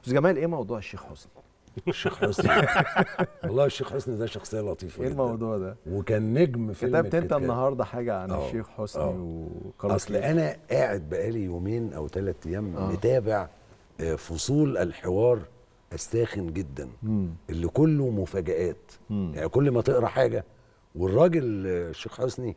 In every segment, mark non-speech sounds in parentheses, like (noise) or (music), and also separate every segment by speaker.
Speaker 1: استاذ جمال ايه موضوع الشيخ حسني؟ الشيخ حسني (laughs) والله الشيخ حسني ده شخصيه لطيفه ايه الموضوع ده؟ وكان نجم في كتبت انت النهارده حاجه عن أوه. الشيخ حسني آه. وقرار اصل انا قاعد بقالي يومين او ثلاث ايام آه. متابع آه، فصول الحوار الساخن جدا مم. اللي كله مفاجآت مم. يعني كل ما تقرا حاجه والراجل الشيخ حسني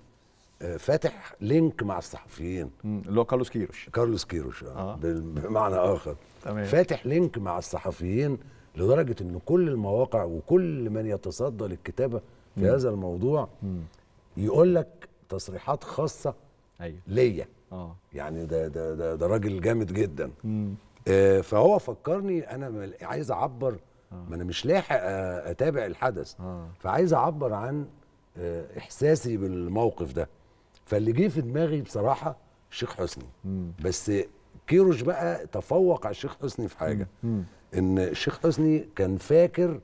Speaker 1: فاتح لينك مع الصحفيين اللي هو كارلوس كيروش كارلوس كيروش آه. آه. بمعنى اخر تمام. فاتح لينك مع الصحفيين لدرجه ان كل المواقع وكل من يتصدى للكتابه في مم. هذا الموضوع مم. يقول لك تصريحات خاصه ايوه ليا اه يعني ده ده ده, ده راجل جامد جدا آه فهو فكرني انا عايز اعبر آه. ما انا مش لاحق آه، اتابع الحدث آه. فعايز اعبر عن آه، احساسي بالموقف ده فاللي جه في دماغي بصراحه الشيخ حسني مم. بس كيروش بقى تفوق على الشيخ حسني في حاجه مم. ان الشيخ حسني كان فاكر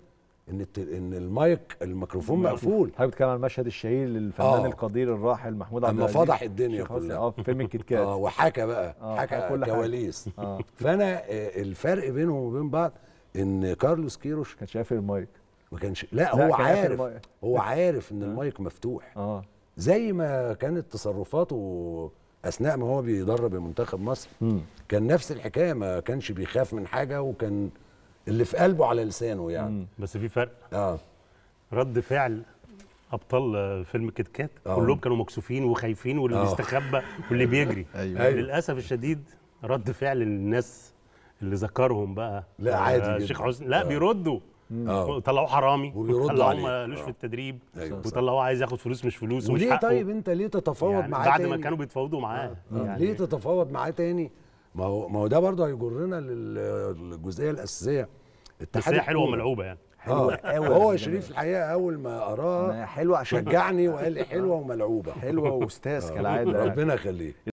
Speaker 1: ان ان المايك الميكروفون مقفول حضرتك بتتكلم عن المشهد الشهير للفنان آه. القدير الراحل محمود عبد العزيز اما فضح الدنيا كلها اه في فيلم الكيت كات اه وحكى بقى آه, آه، حكى كواليس آه. فانا آه، الفرق بينهم وبين بعض ان كارلوس كيروش كان شايف المايك ما كانش لا, لا هو عارف هو (laughs) عارف ان آه. المايك مفتوح اه زي ما كانت تصرفاته اثناء ما هو بيدرب منتخب مصر مم. كان نفس الحكايه ما كانش بيخاف من حاجه
Speaker 2: وكان اللي في قلبه على لسانه يعني مم. بس في فرق اه رد فعل ابطال فيلم كيت كات آه. كلهم كانوا مكسوفين وخايفين واللي آه. بيستخبى واللي (laughs) بيجري أيوة. أيوة. للاسف الشديد رد فعل الناس اللي ذكرهم بقى لا عادي الشيخ آه، حسن لا آه. بيردوا آه. طلعوه حرامي وطلعوه مالوش آه. في التدريب أيوة وطلعوه عايز ياخد فلوس مش فلوس وليه مش طيب
Speaker 1: انت ليه تتفاوض يعني معاه بعد ما كانوا بيتفاوضوا معاه آه. يعني ليه تتفاوض معاه تاني
Speaker 2: ما هو ما هو ده برضه هيجرنا للجزئيه
Speaker 1: الاساسيه الاتحاد حلوه ملعوبه يعني حلوه قوي هو شريف الحقيقه اول ما
Speaker 2: اراه حلوه عشان شجعني (laughs) وقال لي حلوه وملعوبه حلوه واستاذ كالعاده ربنا يعني. يخليك